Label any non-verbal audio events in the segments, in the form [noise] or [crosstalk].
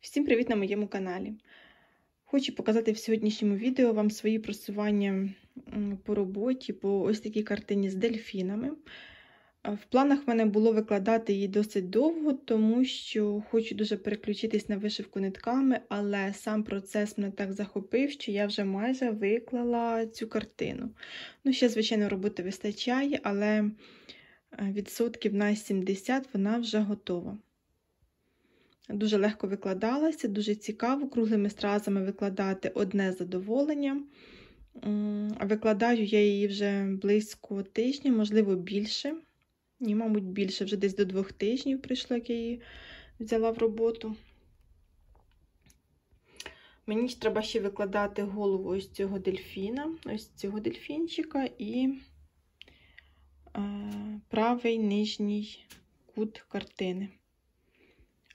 Всім привіт на моєму каналі. Хочу показати в сьогоднішньому відео вам свої просування по роботі, по ось такій картині з дельфінами. В планах в мене було викладати її досить довго, тому що хочу дуже переключитись на вишивку нитками, але сам процес мене так захопив, що я вже майже виклала цю картину. Ну, ще, звичайно, роботи вистачає, але е, відсотків на 70 вона вже готова. Дуже легко викладалася, дуже цікаво, круглими стразами викладати одне задоволення. Викладаю я її вже близько тижня, можливо, більше. Ні, мабуть, більше, вже десь до двох тижнів прийшло, як я її взяла в роботу. Мені треба ще викладати голову ось цього дельфіна, ось цього дельфінчика і е, правий нижній кут картини.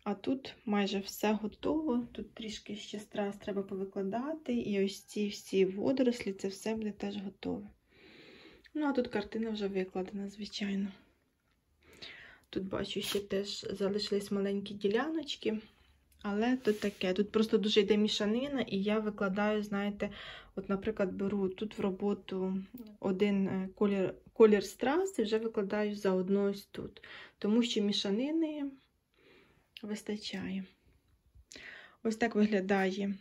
А тут майже все готово. Тут трішки ще страс треба повикладати, і ось ці всі водорослі, це все буде теж готове. Ну, а тут картина вже викладена, звичайно. Тут, бачу, ще теж залишились маленькі діляночки. Але тут таке. Тут просто дуже йде мішанина, і я викладаю, знаєте, от, наприклад, беру тут в роботу один е, колір колір страс і вже викладаю заодно одну ось тут. Тому що мішанини вистачає. Ось так виглядає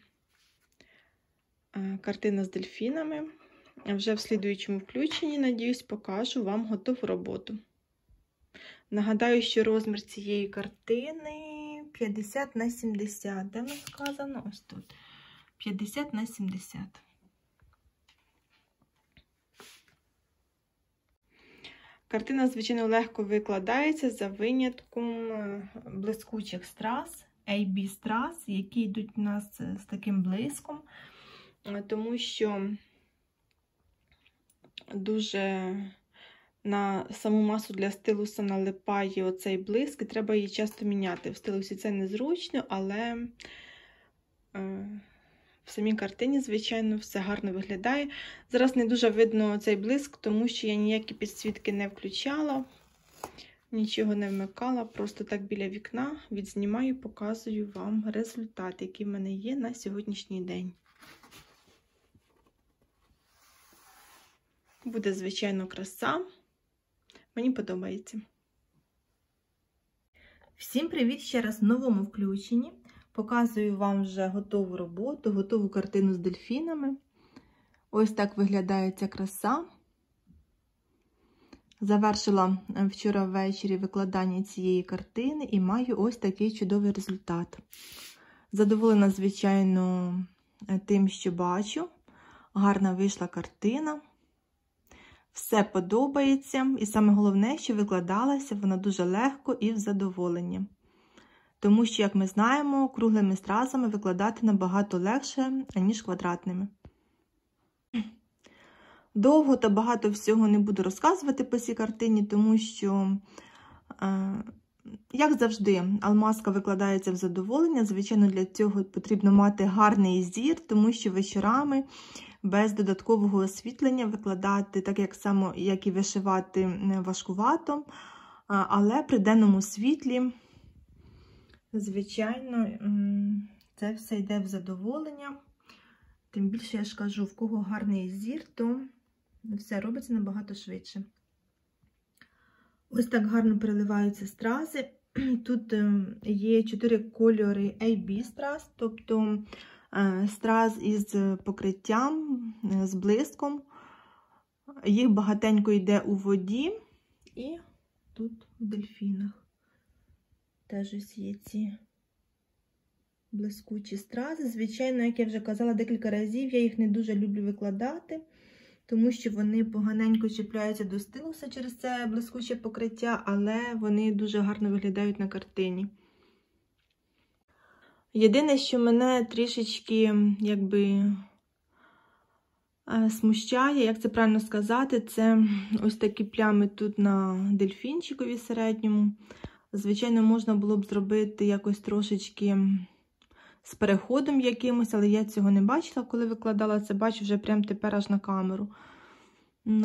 е, картина з дельфінами. Вже в слідуючому включенні, надіюсь, покажу вам готову роботу. Нагадаю, що розмір цієї картини 50 на 70. Де воно сказано? Ось тут. 50 на 70. Картина, звичайно, легко викладається за винятком е, блискучих страс, AB страс, які йдуть у нас е, з таким блиском, е, тому що дуже на саму масу для стилуса налипає оцей блиск, і треба її часто міняти. В стилусі це незручно, але в самій картині, звичайно, все гарно виглядає. Зараз не дуже видно цей блиск, тому що я ніякі підсвітки не включала, нічого не вмикала. Просто так біля вікна відзнімаю показую вам результат, який в мене є на сьогоднішній день. Буде, звичайно, краса. Мені подобається. Всім привіт ще раз в новому включенні. Показую вам вже готову роботу, готову картину з дельфінами. Ось так виглядає ця краса. Завершила е, вчора ввечері викладання цієї картини і маю ось такий чудовий результат. Задоволена, звичайно, е, тим, що бачу. Гарна вийшла картина. Все подобається, і саме головне, що викладалася вона дуже легко і в задоволенні тому що, як ми знаємо, круглими стразами викладати набагато легше, ніж квадратними. Довго та багато всього не буду розказувати по цій картині, тому що, е, як завжди, алмазка викладається в задоволення. Звичайно, для цього потрібно мати гарний зір, тому що вечорами без додаткового освітлення викладати, так як само, як і вишивати е, важкувато, але при денному світлі звичайно, це все йде в задоволення. Тим більше, я ж кажу, в кого гарний зір, то все робиться набагато швидше. Ось так гарно переливаються стрази. [clears throat] Тут е, є чотири кольори AB страз, тобто е, страз із покриттям, е, з блиском. Їх багатенько йде у воді і тут в дельфінах теж є ці блискучі стрази. Звичайно, як я вже казала декілька разів, я їх не дуже люблю викладати, тому що вони поганенько чіпляються до стилуса через це блискуче покриття, але вони дуже гарно виглядають на картині. Єдине, що мене трішечки, якби. Е, смущає, як це правильно сказати, це ось такі плями тут на дельфінчикові середньому. Звичайно, можна було б зробити якось трошечки з переходом якимось, але я цього не бачила, коли викладала це, бачу вже прям тепер аж на камеру.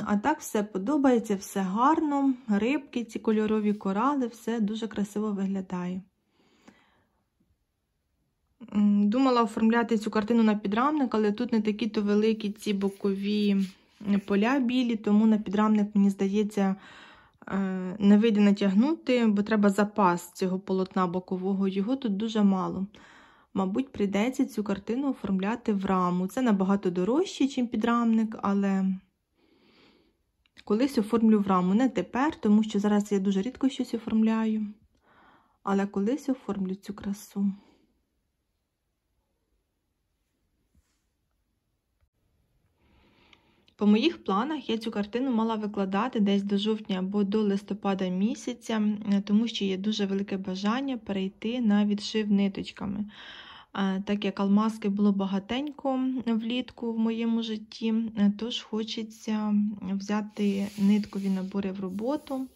А так все подобається, все гарно, рибки, ці кольорові корали, все дуже красиво виглядає. Думала оформляти цю картину на підрамник, але тут не такі то великі ці бокові поля білі, тому на підрамник, мені здається, Е, не вийде натягнути, бо треба запас цього полотна бокового, його тут дуже мало. Мабуть, прийдеться цю картину оформляти в раму. Це набагато дорожче, ніж підрамник, але колись оформлю в раму. Не тепер, тому що зараз я дуже рідко щось оформляю. Але колись оформлю цю красу. По моїх планах я цю картину мала викладати десь до жовтня або до листопада місяця, е, тому що є дуже велике бажання перейти на відшив ниточками. Так як алмазки було багатенько влітку в моєму житті, е, тож хочеться взяти ниткові набори в роботу.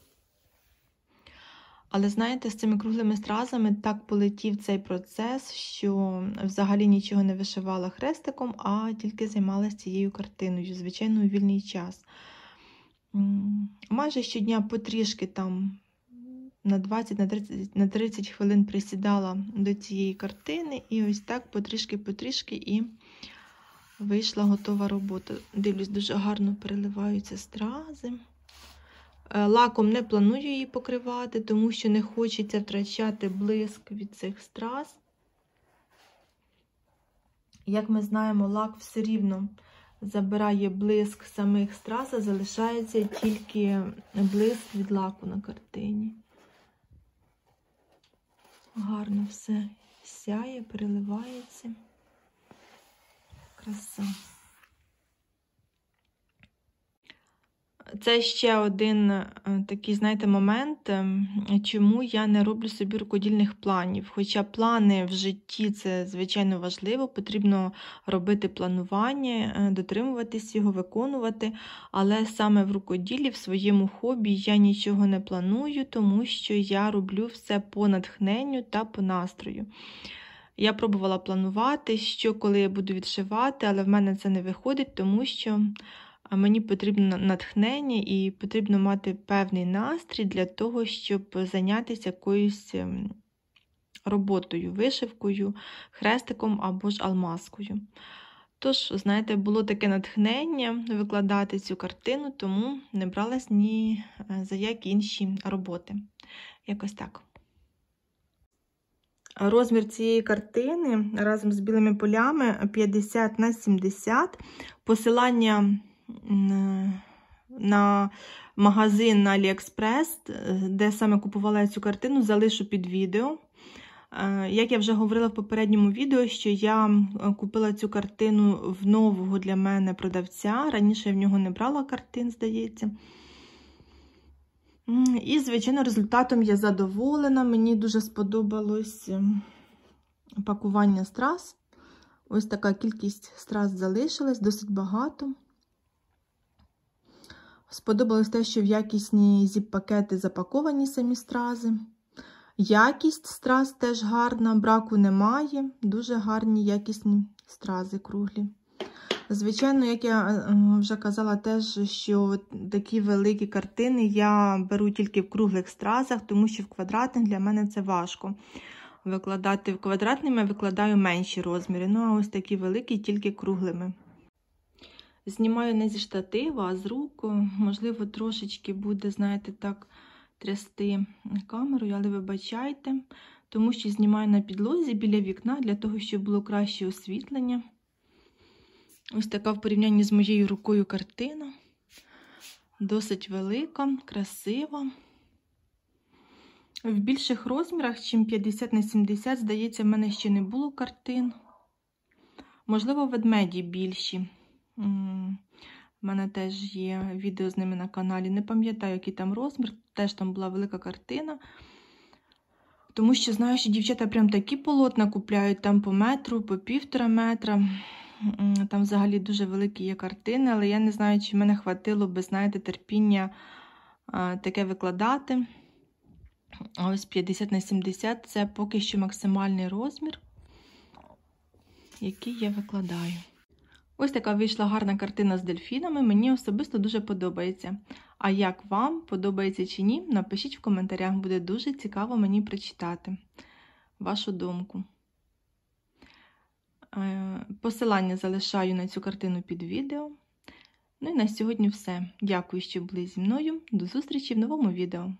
Але знаєте, з цими круглими стразами так полетів цей процес, що взагалі нічого не вишивала хрестиком, а тільки займалася цією картиною, звичайно, у вільний час. Майже щодня потрішки там на 20 на 30, на 30 хвилин присідала до цієї картини, і ось так потрішки-потрішки і вийшла готова робота. Дивлюсь, дуже гарно переливаються стрази. Е, лаком не планую її покривати, тому що не хочеться втрачати блиск від цих страз. Як ми знаємо, лак все рівно забирає блиск самих страз, а залишається тільки блиск від лаку на картині. Гарно все сяє, переливається. Краса. Це ще один е, такий, знаєте, момент, ем, чому я не роблю собі рукодільних планів. Хоча плани в житті це звичайно важливо, потрібно робити планування, е, дотримуватись його, виконувати. Але саме в рукоділі, в своєму хобі, я нічого не планую, тому що я роблю все по натхненню та по настрою. Я пробувала планувати, що коли я буду відшивати, але в мене це не виходить, тому що а мені потрібно натхнення і потрібно мати певний настрій для того, щоб зайнятися якоюсь ем, роботою, вишивкою, хрестиком або ж алмазкою. Тож, знаєте, було таке натхнення викладати цю картину, тому не бралась ні е, за які інші роботи. Якось так. Розмір цієї картини разом з білими полями 50 на 70. Посилання на магазин на Аліекспрес, де саме купувала я цю картину, залишу під відео. Е, як я вже говорила в попередньому відео, що я купила цю картину в нового для мене продавця. Раніше я в нього не брала картин, здається. І, звичайно, результатом я задоволена. Мені дуже сподобалось ем, пакування страз. Ось така кількість страз залишилась, досить багато. Сподобалось те, що в якісні зіп-пакети запаковані самі стрази. Якість страз теж гарна, браку немає. Дуже гарні якісні стрази круглі. Звичайно, як я е, е, вже казала, теж, що такі великі картини я беру тільки в круглих стразах, тому що в квадратних для мене це важко. Викладати в квадратними викладаю менші розміри. Ну, а ось такі великі, тільки круглими. Знімаю не зі штатива, а з рук. Можливо, трошечки буде, знаєте, так, трясти камеру, але вибачайте, тому що знімаю на підлозі біля вікна, для того, щоб було краще освітлення. Ось така в порівнянні з моєю рукою картина. Досить велика, красива. В більших розмірах, чим 50 на 70, здається, в мене ще не було картин. Можливо, ведмеді більші. У мене теж є відео з ними на каналі. Не пам'ятаю, який там розмір, теж там була велика картина. Тому що, знаю, що дівчата прям такі полотна купляють там по метру, по півтора метра. Там взагалі дуже великі є картини, але я не знаю, чи в мене хватило би, знаєте, терпіння таке викладати. ось 50 на 70 це поки що максимальний розмір, який я викладаю. Ось така вийшла гарна картина з дельфінами, мені особисто дуже подобається. А як вам подобається чи ні, напишіть в коментарях, буде дуже цікаво мені прочитати вашу думку. Е, посилання залишаю на цю картину під відео. Ну і на сьогодні все. Дякую, що були зі мною. До зустрічі в новому відео!